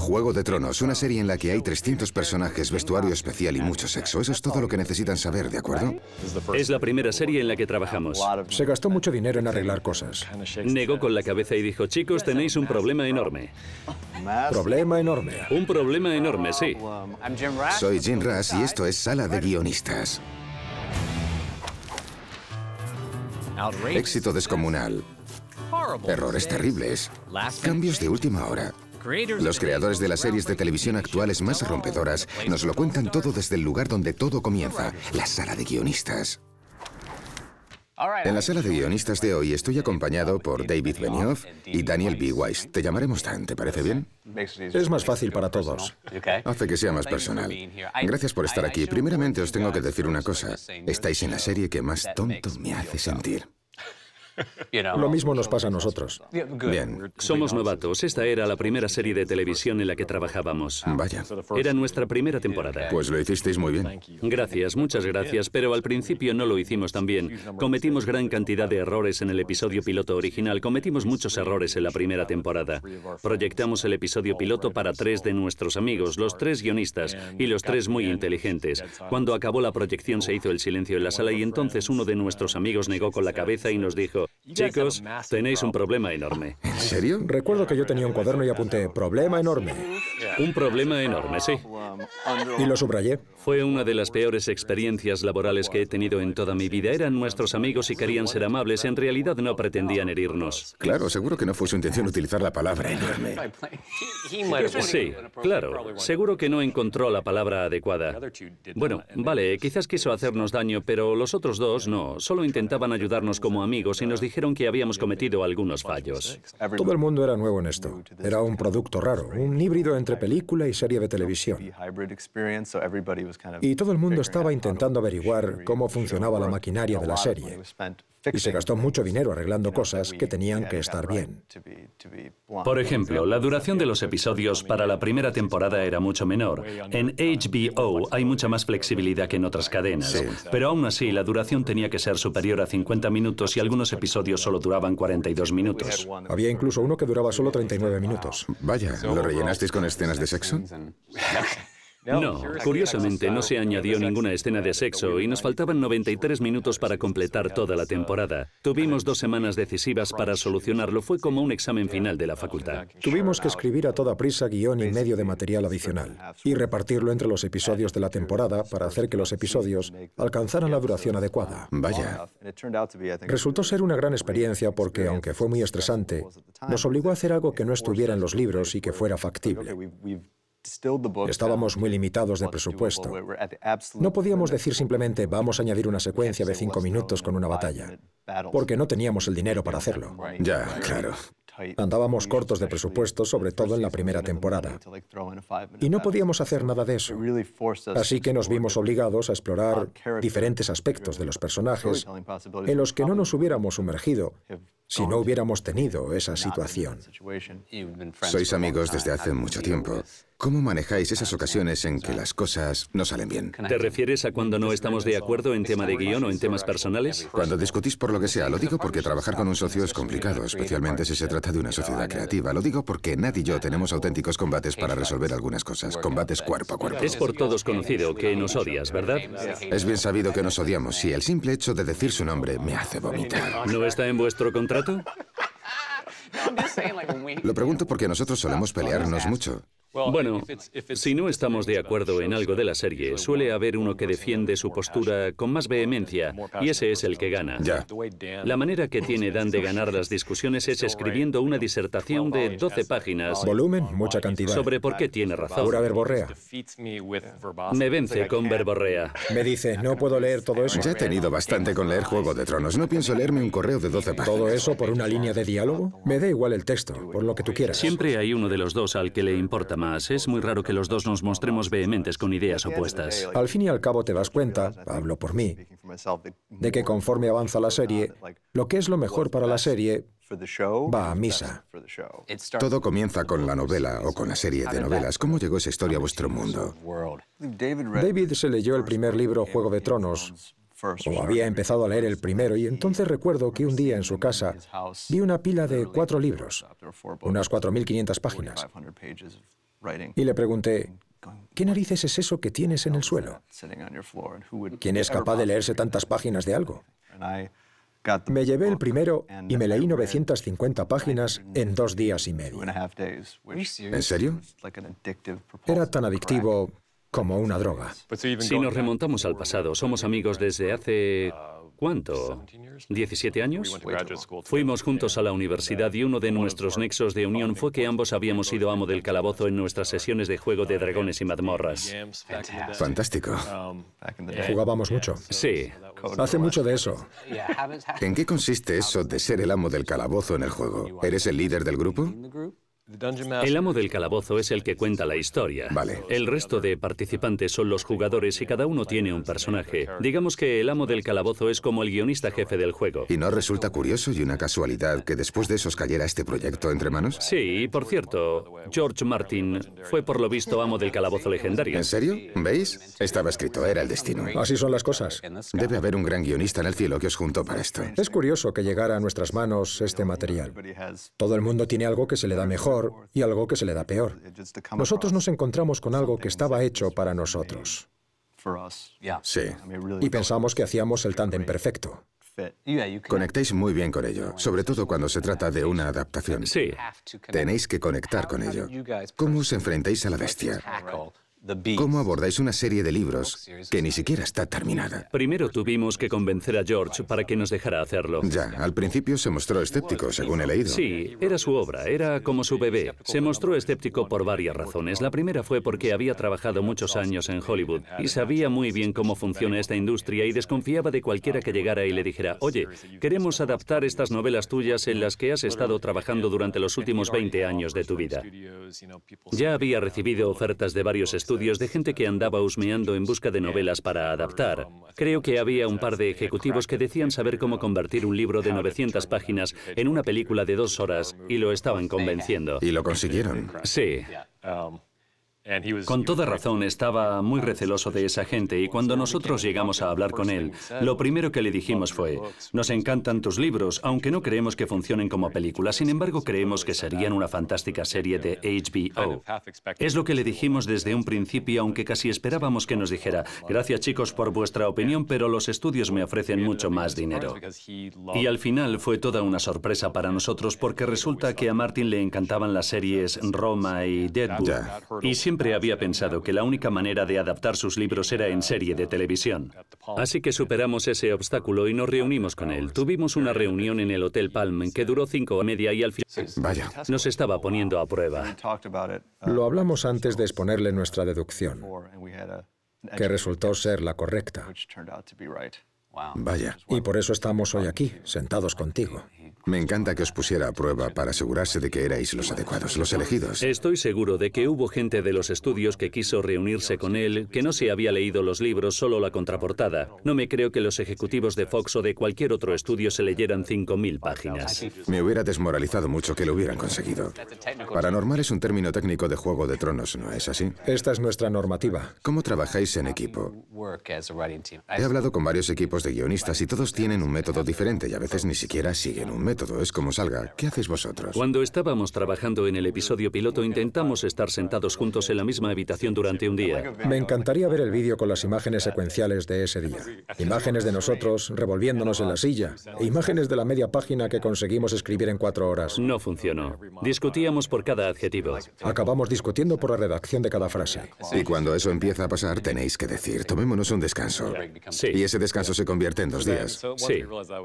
Juego de Tronos, una serie en la que hay 300 personajes, vestuario especial y mucho sexo. Eso es todo lo que necesitan saber, ¿de acuerdo? Es la primera serie en la que trabajamos. Se gastó mucho dinero en arreglar cosas. Negó con la cabeza y dijo, chicos, tenéis un problema enorme. Problema enorme. Un problema enorme, sí. Soy Jim Russ y esto es Sala de Guionistas. Éxito descomunal. Errores terribles. Cambios de última hora. Los creadores de las series de televisión actuales más rompedoras nos lo cuentan todo desde el lugar donde todo comienza, la sala de guionistas. En la sala de guionistas de hoy estoy acompañado por David Benioff y Daniel B. Weiss. Te llamaremos tan. ¿te parece bien? Es más fácil para todos. Hace que sea más personal. Gracias por estar aquí. Primeramente os tengo que decir una cosa. Estáis en la serie que más tonto me hace sentir. Lo mismo nos pasa a nosotros. Bien. Somos novatos. Esta era la primera serie de televisión en la que trabajábamos. Ah, vaya. Era nuestra primera temporada. Pues lo hicisteis muy bien. Gracias, muchas gracias, pero al principio no lo hicimos tan bien. Cometimos gran cantidad de errores en el episodio piloto original. Cometimos muchos errores en la primera temporada. Proyectamos el episodio piloto para tres de nuestros amigos, los tres guionistas y los tres muy inteligentes. Cuando acabó la proyección se hizo el silencio en la sala y entonces uno de nuestros uh, amigos negó con la cabeza y nos dijo, Chicos, tenéis un problema enorme. ¿En serio? Recuerdo que yo tenía un cuaderno y apunté, problema enorme. Un problema enorme, sí. Y lo subrayé. Fue una de las peores experiencias laborales que he tenido en toda mi vida. Eran nuestros amigos y querían ser amables. En realidad no pretendían herirnos. Claro, seguro que no fue su intención utilizar la palabra enorme. Sí, claro. Seguro que no encontró la palabra adecuada. Bueno, vale, quizás quiso hacernos daño, pero los otros dos no. Solo intentaban ayudarnos como amigos y nos dijeron que habíamos cometido algunos fallos. Todo el mundo era nuevo en esto. Era un producto raro, un híbrido entre películas película y serie de televisión. Y todo el mundo estaba intentando averiguar cómo funcionaba la maquinaria de la serie y se gastó mucho dinero arreglando cosas que tenían que estar bien. Por ejemplo, la duración de los episodios para la primera temporada era mucho menor. En HBO hay mucha más flexibilidad que en otras cadenas, pero aún así la duración tenía que ser superior a 50 minutos y algunos episodios solo duraban 42 minutos. Había incluso uno que duraba solo 39 minutos. Vaya, ¿lo rellenasteis con escenas de sexo? No, curiosamente no se añadió ninguna escena de sexo y nos faltaban 93 minutos para completar toda la temporada. Tuvimos dos semanas decisivas para solucionarlo, fue como un examen final de la facultad. Tuvimos que escribir a toda prisa guión y medio de material adicional y repartirlo entre los episodios de la temporada para hacer que los episodios alcanzaran la duración adecuada. Vaya. Resultó ser una gran experiencia porque, aunque fue muy estresante, nos obligó a hacer algo que no estuviera en los libros y que fuera factible. Estábamos muy limitados de presupuesto. No podíamos decir simplemente vamos a añadir una secuencia de cinco minutos con una batalla, porque no teníamos el dinero para hacerlo. Ya, claro. Andábamos cortos de presupuesto, sobre todo en la primera temporada. Y no podíamos hacer nada de eso. Así que nos vimos obligados a explorar diferentes aspectos de los personajes en los que no nos hubiéramos sumergido si no hubiéramos tenido esa situación. Sois amigos desde hace mucho tiempo. ¿Cómo manejáis esas ocasiones en que las cosas no salen bien? ¿Te refieres a cuando no estamos de acuerdo en tema de guión o en temas personales? Cuando discutís por lo que sea. Lo digo porque trabajar con un socio es complicado, especialmente si se trata de una sociedad creativa. Lo digo porque Nat y yo tenemos auténticos combates para resolver algunas cosas. Combates cuerpo a cuerpo. Es por todos conocido que nos odias, ¿verdad? Es bien sabido que nos odiamos y el simple hecho de decir su nombre me hace vomitar. No está en vuestro contrato Lo pregunto porque nosotros solemos pelearnos mucho. Bueno, si no estamos de acuerdo en algo de la serie, suele haber uno que defiende su postura con más vehemencia y ese es el que gana. Ya. La manera que tiene Dan de ganar las discusiones es escribiendo una disertación de 12 páginas. Volumen, mucha cantidad. Sobre por qué tiene razón. Me vence con verborrea. Me dice, no puedo leer todo eso. Ya he tenido bastante con leer Juego de Tronos. No pienso leerme un correo de 12 páginas. ¿Todo eso por una línea de diálogo? Me da igual el texto, por lo que tú quieras. Siempre hay uno de los dos al que le importa es muy raro que los dos nos mostremos vehementes con ideas opuestas. Al fin y al cabo te das cuenta, hablo por mí, de que conforme avanza la serie, lo que es lo mejor para la serie va a misa. Todo comienza con la novela o con la serie de novelas. ¿Cómo llegó esa historia a vuestro mundo? David se leyó el primer libro Juego de Tronos, o había empezado a leer el primero y entonces recuerdo que un día en su casa vi una pila de cuatro libros, unas 4.500 páginas. Y le pregunté, ¿qué narices es eso que tienes en el suelo? ¿Quién es capaz de leerse tantas páginas de algo? Me llevé el primero y me leí 950 páginas en dos días y medio. ¿En serio? Era tan adictivo como una droga. Pues si nos remontamos al pasado, somos amigos desde hace... ¿Cuánto? ¿17 años? Fuimos juntos a la universidad y uno de nuestros nexos de unión fue que ambos habíamos sido amo del calabozo en nuestras sesiones de juego de dragones y mazmorras. Fantástico. Um, Jugábamos mucho. Sí. Hace mucho de eso. ¿En qué consiste eso de ser el amo del calabozo en el juego? ¿Eres el líder del grupo? El amo del calabozo es el que cuenta la historia. Vale. El resto de participantes son los jugadores y cada uno tiene un personaje. Digamos que el amo del calabozo es como el guionista jefe del juego. ¿Y no resulta curioso y una casualidad que después de esos cayera este proyecto entre manos? Sí, y por cierto, George Martin fue por lo visto amo del calabozo legendario. ¿En serio? ¿Veis? Estaba escrito, era el destino. Así son las cosas. Debe haber un gran guionista en el cielo que os juntó para esto. Es curioso que llegara a nuestras manos este material. Todo el mundo tiene algo que se le da mejor y algo que se le da peor. Nosotros nos encontramos con algo que estaba hecho para nosotros. Sí. Y pensamos que hacíamos el tándem perfecto. conectéis muy bien con ello, sobre todo cuando se trata de una adaptación. Sí. Tenéis que conectar con ello. ¿Cómo os enfrentáis a la bestia? cómo abordáis una serie de libros que ni siquiera está terminada. Primero tuvimos que convencer a George para que nos dejara hacerlo. Ya, al principio se mostró escéptico, según he leído. Sí, era su obra, era como su bebé. Se mostró escéptico por varias razones. La primera fue porque había trabajado muchos años en Hollywood y sabía muy bien cómo funciona esta industria y desconfiaba de cualquiera que llegara y le dijera, oye, queremos adaptar estas novelas tuyas en las que has estado trabajando durante los últimos 20 años de tu vida. Ya había recibido ofertas de varios estudios estudios de gente que andaba husmeando en busca de novelas para adaptar. Creo que había un par de ejecutivos que decían saber cómo convertir un libro de 900 páginas en una película de dos horas y lo estaban convenciendo. ¿Y lo consiguieron? Sí. Con toda razón, estaba muy receloso de esa gente y cuando nosotros llegamos a hablar con él, lo primero que le dijimos fue, nos encantan tus libros, aunque no creemos que funcionen como películas, sin embargo creemos que serían una fantástica serie de HBO. Es lo que le dijimos desde un principio, aunque casi esperábamos que nos dijera, gracias chicos por vuestra opinión, pero los estudios me ofrecen mucho más dinero. Y al final fue toda una sorpresa para nosotros porque resulta que a Martin le encantaban las series Roma y Deadwood siempre había pensado que la única manera de adaptar sus libros era en serie de televisión. Así que superamos ese obstáculo y nos reunimos con él. Tuvimos una reunión en el Hotel Palm, que duró cinco o media y al final Vaya. nos estaba poniendo a prueba. Lo hablamos antes de exponerle nuestra deducción, que resultó ser la correcta. Vaya. Y por eso estamos hoy aquí, sentados contigo. Me encanta que os pusiera a prueba para asegurarse de que erais los adecuados, los elegidos. Estoy seguro de que hubo gente de los estudios que quiso reunirse con él, que no se había leído los libros, solo la contraportada. No me creo que los ejecutivos de Fox o de cualquier otro estudio se leyeran 5.000 páginas. Me hubiera desmoralizado mucho que lo hubieran conseguido. Paranormal es un término técnico de Juego de Tronos, ¿no es así? Esta es nuestra normativa. ¿Cómo trabajáis en equipo? He hablado con varios equipos de guionistas y todos tienen un método diferente y a veces ni siquiera siguen un método método es como salga. ¿Qué hacéis vosotros? Cuando estábamos trabajando en el episodio piloto intentamos estar sentados juntos en la misma habitación durante un día. Me encantaría ver el vídeo con las imágenes secuenciales de ese día. Imágenes de nosotros revolviéndonos en la silla. E imágenes de la media página que conseguimos escribir en cuatro horas. No funcionó. Discutíamos por cada adjetivo. Acabamos discutiendo por la redacción de cada frase. Y cuando eso empieza a pasar tenéis que decir, tomémonos un descanso. Sí. Y ese descanso se convierte en dos días. Sí.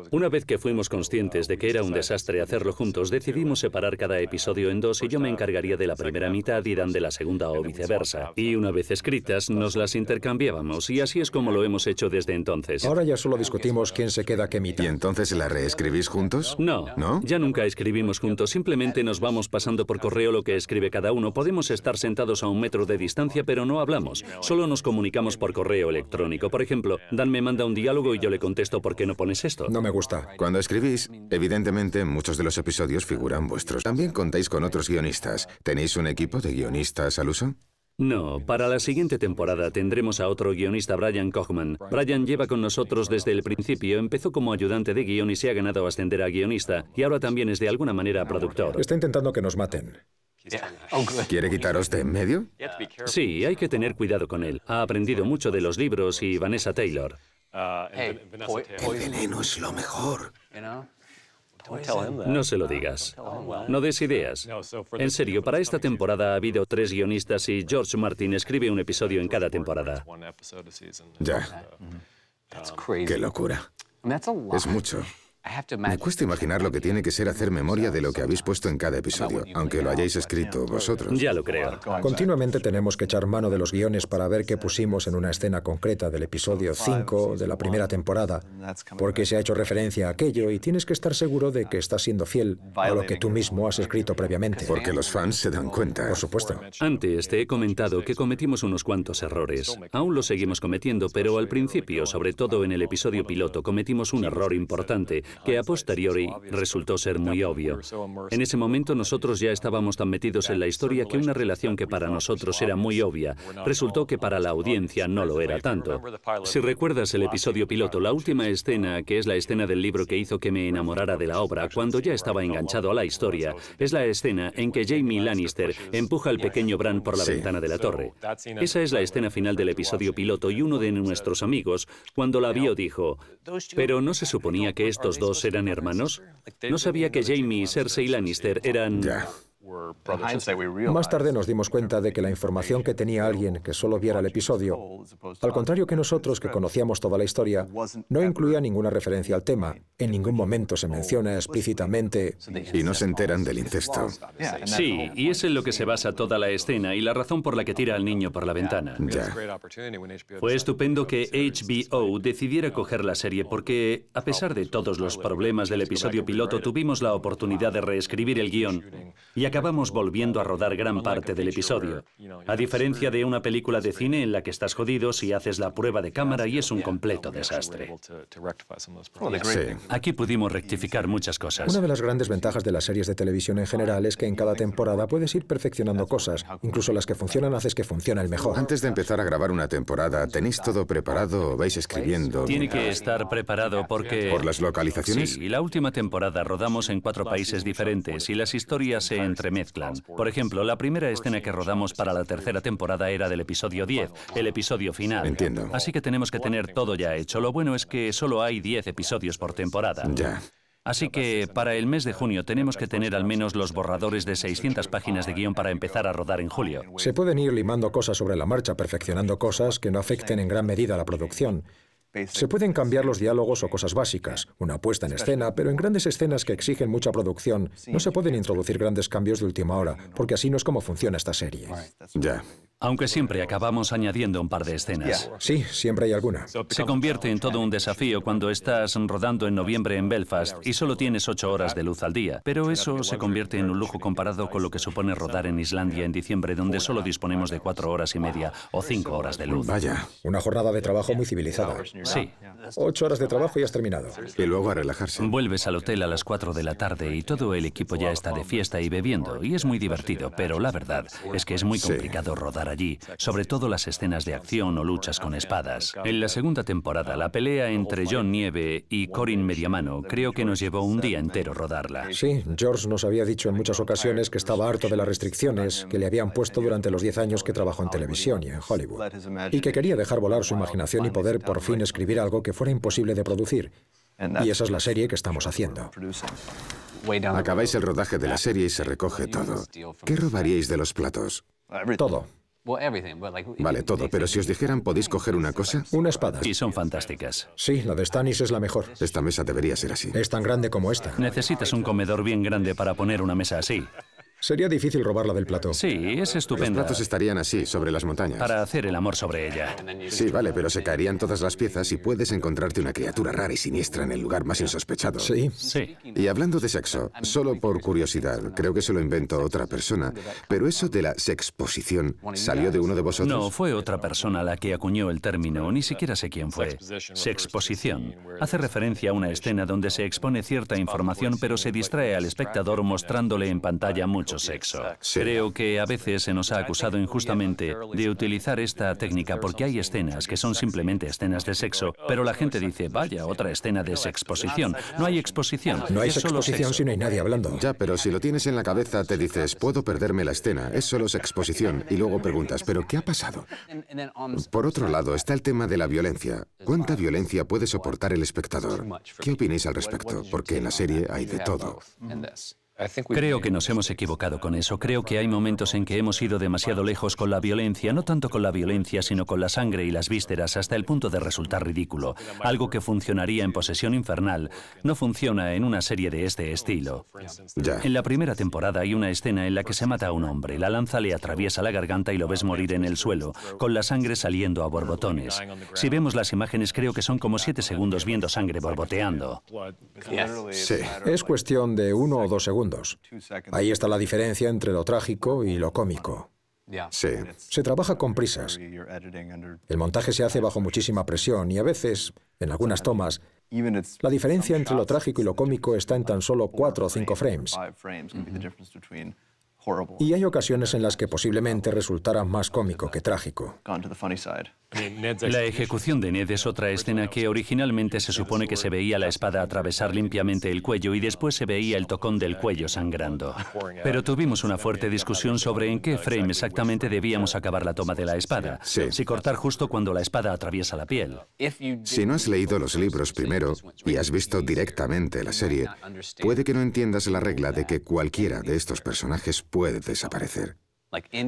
Una vez que fuimos conscientes de que un desastre hacerlo juntos. Decidimos separar cada episodio en dos y yo me encargaría de la primera mitad y Dan de la segunda o viceversa. Y una vez escritas, nos las intercambiábamos y así es como lo hemos hecho desde entonces. Ahora ya solo discutimos quién se queda qué mitad. ¿Y entonces la reescribís juntos? No, no. Ya nunca escribimos juntos. Simplemente nos vamos pasando por correo lo que escribe cada uno. Podemos estar sentados a un metro de distancia, pero no hablamos. Solo nos comunicamos por correo electrónico. Por ejemplo, Dan me manda un diálogo y yo le contesto, ¿por qué no pones esto? No me gusta. Cuando escribís, evidentemente Evidentemente, muchos de los episodios figuran vuestros. También contáis con otros guionistas. ¿Tenéis un equipo de guionistas al uso? No, para la siguiente temporada tendremos a otro guionista, Brian Kochman. Brian lleva con nosotros desde el principio, empezó como ayudante de guión y se ha ganado ascender a guionista, y ahora también es de alguna manera productor. Está intentando que nos maten. ¿Quiere quitaros de en medio? Sí, hay que tener cuidado con él. Ha aprendido mucho de los libros y Vanessa Taylor. Eh, el veneno es lo mejor. No se lo digas. No des ideas. En serio, para esta temporada ha habido tres guionistas y George Martin escribe un episodio en cada temporada. Ya. Qué um, locura. Es mucho. Me cuesta imaginar lo que tiene que ser hacer memoria de lo que habéis puesto en cada episodio, aunque lo hayáis escrito vosotros. Ya lo creo. Continuamente tenemos que echar mano de los guiones para ver qué pusimos en una escena concreta del episodio 5 de la primera temporada, porque se ha hecho referencia a aquello y tienes que estar seguro de que estás siendo fiel a lo que tú mismo has escrito previamente. Porque los fans se dan cuenta. Por supuesto. Antes te he comentado que cometimos unos cuantos errores. Aún los seguimos cometiendo, pero al principio, sobre todo en el episodio piloto, cometimos un error importante que a posteriori resultó ser muy obvio. En ese momento nosotros ya estábamos tan metidos en la historia que una relación que para nosotros era muy obvia, resultó que para la audiencia no lo era tanto. Si recuerdas el episodio piloto, la última escena, que es la escena del libro que hizo que me enamorara de la obra, cuando ya estaba enganchado a la historia, es la escena en que Jamie Lannister empuja al pequeño Bran por la ventana de la torre. Esa es la escena final del episodio piloto y uno de nuestros amigos, cuando la vio, dijo, pero no se suponía que estos dos todos eran hermanos? No sabía que Jamie y Cersei Lannister eran... Más tarde nos dimos cuenta de que la información que tenía alguien que solo viera el episodio, al contrario que nosotros que conocíamos toda la historia, no incluía ninguna referencia al tema. En ningún momento se menciona explícitamente... Y no se enteran del incesto. Sí, y es en lo que se basa toda la escena y la razón por la que tira al niño por la ventana. Fue estupendo que HBO decidiera coger la serie porque, a pesar de todos los problemas del episodio piloto, tuvimos la oportunidad de reescribir el guión y acabamos volviendo a rodar gran parte del episodio, a diferencia de una película de cine en la que estás jodido si haces la prueba de cámara y es un completo desastre. Aquí pudimos rectificar muchas cosas. Una de las grandes ventajas de las series de televisión en general es que en cada temporada puedes ir perfeccionando cosas, incluso las que funcionan haces que funcione el mejor. Antes de empezar a grabar una temporada, ¿tenéis todo preparado o vais escribiendo? Tiene que estar preparado porque... ¿Por las localizaciones? Sí, y la última temporada rodamos en cuatro países diferentes y las historias se mezclan. Por ejemplo, la primera escena que rodamos para la tercera temporada era del episodio 10, el episodio final. Entiendo. Así que tenemos que tener todo ya hecho. Lo bueno es que solo hay 10 episodios por temporada. Ya. Así que para el mes de junio tenemos que tener al menos los borradores de 600 páginas de guión para empezar a rodar en julio. Se pueden ir limando cosas sobre la marcha, perfeccionando cosas que no afecten en gran medida a la producción, se pueden cambiar los diálogos o cosas básicas, una puesta en escena, pero en grandes escenas que exigen mucha producción no se pueden introducir grandes cambios de última hora, porque así no es como funciona esta serie. Ya aunque siempre acabamos añadiendo un par de escenas. Sí, siempre hay alguna. Se convierte en todo un desafío cuando estás rodando en noviembre en Belfast y solo tienes ocho horas de luz al día, pero eso se convierte en un lujo comparado con lo que supone rodar en Islandia en diciembre, donde solo disponemos de cuatro horas y media o cinco horas de luz. Vaya, una jornada de trabajo muy civilizada. Sí. Ocho horas de trabajo y has terminado. Y luego a relajarse. Vuelves al hotel a las cuatro de la tarde y todo el equipo ya está de fiesta y bebiendo, y es muy divertido, pero la verdad es que es muy complicado rodar allí, sobre todo las escenas de acción o luchas con espadas. En la segunda temporada, la pelea entre John Nieve y Corin Mediamano creo que nos llevó un día entero rodarla. Sí, George nos había dicho en muchas ocasiones que estaba harto de las restricciones que le habían puesto durante los 10 años que trabajó en televisión y en Hollywood, y que quería dejar volar su imaginación y poder por fin escribir algo que fuera imposible de producir. Y esa es la serie que estamos haciendo. Acabáis el rodaje de la serie y se recoge todo. ¿Qué robaríais de los platos? Todo. Vale todo, pero si os dijeran podéis coger una cosa. Una espada. Y son fantásticas. Sí, la de Stannis es la mejor. Esta mesa debería ser así. Es tan grande como esta. Necesitas un comedor bien grande para poner una mesa así. Sería difícil robarla del plato. Sí, es estupenda. Los platos estarían así, sobre las montañas. Para hacer el amor sobre ella. Sí, vale, pero se caerían todas las piezas y puedes encontrarte una criatura rara y siniestra en el lugar más insospechado. Sí. Sí. Y hablando de sexo, solo por curiosidad, creo que se lo inventó otra persona, pero eso de la sexposición, ¿salió de uno de vosotros? No, fue otra persona la que acuñó el término, ni siquiera sé quién fue. Sexposición. Hace referencia a una escena donde se expone cierta información, pero se distrae al espectador mostrándole en pantalla mucho sexo. Creo que a veces se nos ha acusado injustamente de utilizar esta técnica porque hay escenas que son simplemente escenas de sexo, pero la gente dice, vaya, otra escena de sexposición. No hay exposición. No hay exposición si no hay nadie hablando. Ya, pero si lo tienes en la cabeza te dices, puedo perderme la escena, es solo exposición, y luego preguntas, ¿pero qué ha pasado? Por otro lado está el tema de la violencia. ¿Cuánta violencia puede soportar el espectador? ¿Qué opináis al respecto? Porque en la serie hay de todo. Mm. Creo que nos hemos equivocado con eso. Creo que hay momentos en que hemos ido demasiado lejos con la violencia, no tanto con la violencia, sino con la sangre y las vísceras, hasta el punto de resultar ridículo. Algo que funcionaría en Posesión Infernal no funciona en una serie de este estilo. En la primera temporada hay una escena en la que se mata a un hombre. La lanza le atraviesa la garganta y lo ves morir en el suelo, con la sangre saliendo a borbotones. Si vemos las imágenes, creo que son como siete segundos viendo sangre borboteando. Sí. Es cuestión de uno o dos segundos Ahí está la diferencia entre lo trágico y lo cómico. Sí. Se trabaja con prisas. El montaje se hace bajo muchísima presión y a veces, en algunas tomas, la diferencia entre lo trágico y lo cómico está en tan solo cuatro o cinco frames. Y hay ocasiones en las que posiblemente resultara más cómico que trágico. La ejecución de Ned es otra escena que originalmente se supone que se veía la espada atravesar limpiamente el cuello y después se veía el tocón del cuello sangrando. Pero tuvimos una fuerte discusión sobre en qué frame exactamente debíamos acabar la toma de la espada. Si cortar justo cuando la espada atraviesa la piel. Si no has leído los libros primero y has visto directamente la serie, puede que no entiendas la regla de que cualquiera de estos personajes puede desaparecer.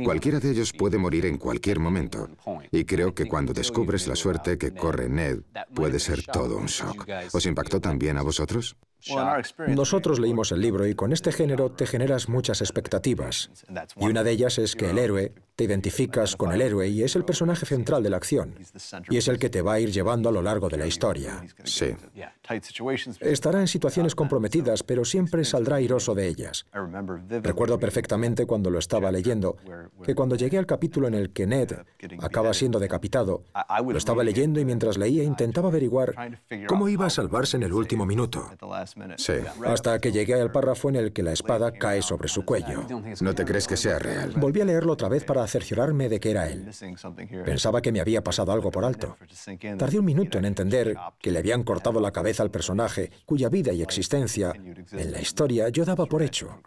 Cualquiera de ellos puede morir en cualquier momento. Y creo que cuando descubres la suerte que corre Ned, puede ser todo un shock. ¿Os impactó también a vosotros? Nosotros leímos el libro y con este género te generas muchas expectativas. Y una de ellas es que el héroe te identificas con el héroe y es el personaje central de la acción. Y es el que te va a ir llevando a lo largo de la historia. Sí. Estará en situaciones comprometidas, pero siempre saldrá airoso de ellas. Recuerdo perfectamente cuando lo estaba leyendo, que cuando llegué al capítulo en el que Ned acaba siendo decapitado, lo estaba leyendo y mientras leía intentaba averiguar cómo iba a salvarse en el último minuto. Sí. Hasta que llegué al párrafo en el que la espada cae sobre su cuello. No te crees que sea real. Volví a leerlo otra vez para cerciorarme de que era él. Pensaba que me había pasado algo por alto. Tardé un minuto en entender que le habían cortado la cabeza al personaje cuya vida y existencia en la historia yo daba por hecho.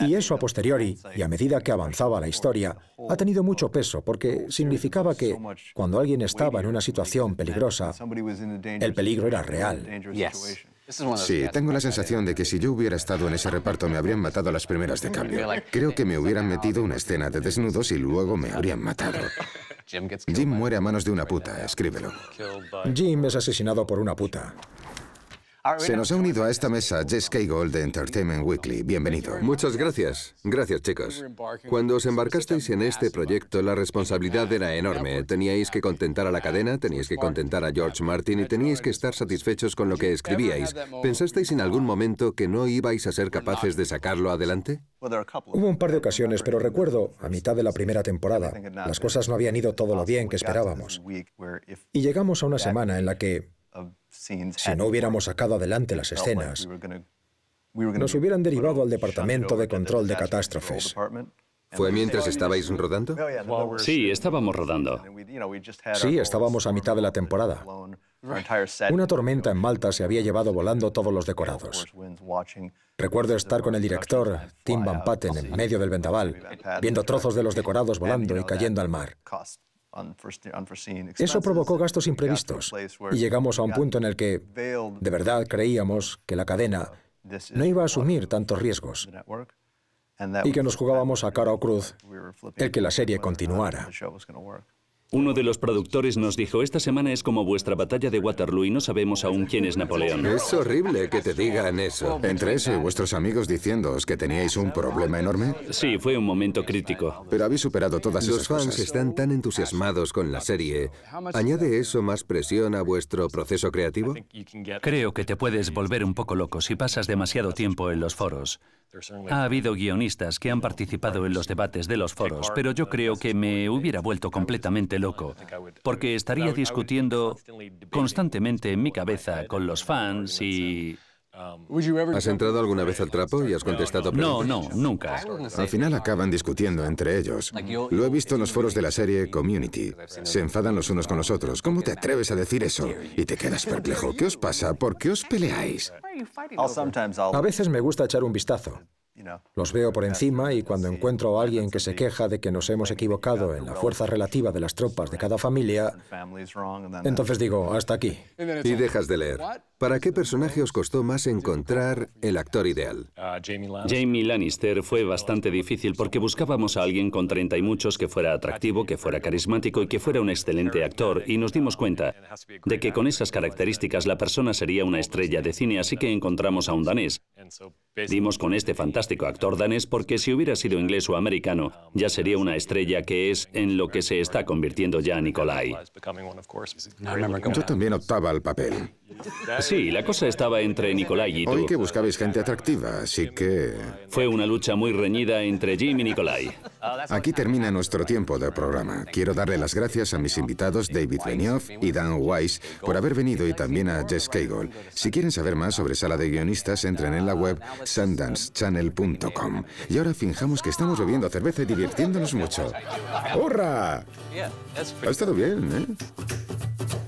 Y eso a posteriori, y a medida que avanzaba la historia, ha tenido mucho peso porque significaba que cuando alguien estaba en una situación peligrosa, el peligro era real. Sí, tengo la ¿eh? sensación de que si yo hubiera estado en ese reparto me habrían matado a las primeras de cambio. Creo que me hubieran metido una escena de desnudos y luego me habrían matado. Jim muere a manos de una puta, escríbelo. Jim es asesinado por una puta. Se nos ha unido a esta mesa Jess Cagle de Entertainment Weekly. Bienvenido. Muchas gracias. Gracias, chicos. Cuando os embarcasteis en este proyecto, la responsabilidad era enorme. Teníais que contentar a la cadena, teníais que contentar a George Martin y teníais que estar satisfechos con lo que escribíais. ¿Pensasteis en algún momento que no ibais a ser capaces de sacarlo adelante? Hubo un par de ocasiones, pero recuerdo, a mitad de la primera temporada, las cosas no habían ido todo lo bien que esperábamos. Y llegamos a una semana en la que si no hubiéramos sacado adelante las escenas, nos hubieran derivado al Departamento de Control de Catástrofes. ¿Fue mientras oh, estabais rodando? Sí, estábamos rodando. Sí, estábamos a mitad de la temporada. Una tormenta en Malta se había llevado volando todos los decorados. Recuerdo estar con el director, Tim Van Patten, en medio del vendaval, viendo trozos de los decorados volando y cayendo al mar. Eso provocó gastos imprevistos y llegamos a un punto en el que de verdad creíamos que la cadena no iba a asumir tantos riesgos y que nos jugábamos a cara o cruz el que la serie continuara. Uno de los productores nos dijo, esta semana es como vuestra batalla de Waterloo y no sabemos aún quién es Napoleón. Es horrible que te digan eso. Entre eso y vuestros amigos diciéndoos que teníais un problema enorme. Sí, fue un momento crítico. Pero habéis superado todas esas cosas. Los fans están tan entusiasmados con la serie. ¿Añade eso más presión a vuestro proceso creativo? Creo que te puedes volver un poco loco si pasas demasiado tiempo en los foros. Ha habido guionistas que han participado en los debates de los foros, pero yo creo que me hubiera vuelto completamente loco, porque estaría discutiendo constantemente en mi cabeza con los fans y... Um, ¿Has entrado alguna vez al trapo y has contestado preguntas? No, no, nunca. Al final acaban discutiendo entre ellos. Lo he visto en los foros de la serie Community. Se enfadan los unos con los otros. ¿Cómo te atreves a decir eso? Y te quedas perplejo. ¿Qué os pasa? ¿Por qué os peleáis? A veces me gusta echar un vistazo. Los veo por encima y cuando encuentro a alguien que se queja de que nos hemos equivocado en la fuerza relativa de las tropas de cada familia, entonces digo, hasta aquí. Y dejas de leer. ¿Para qué personaje os costó más encontrar el actor ideal? Uh, Jamie Lannister fue bastante difícil porque buscábamos a alguien con 30 y muchos que fuera atractivo, que fuera carismático y que fuera un excelente actor y nos dimos cuenta de que con esas características la persona sería una estrella de cine, así que encontramos a un danés. Dimos con este fantástico actor danés porque si hubiera sido inglés o americano, ya sería una estrella que es en lo que se está convirtiendo ya Nikolai. Yo también optaba al papel. Sí, la cosa estaba entre Nicolai y tú. Hoy que buscabais gente atractiva, así que... Fue una lucha muy reñida entre Jim y Nicolai. Aquí termina nuestro tiempo de programa. Quiero darle las gracias a mis invitados David Benioff y Dan Weiss por haber venido y también a Jess Cagle. Si quieren saber más sobre Sala de Guionistas, entren en la web sundancechannel.com. Y ahora fijamos que estamos bebiendo cerveza y divirtiéndonos mucho. ¡Hurra! Ha estado bien, ¿eh?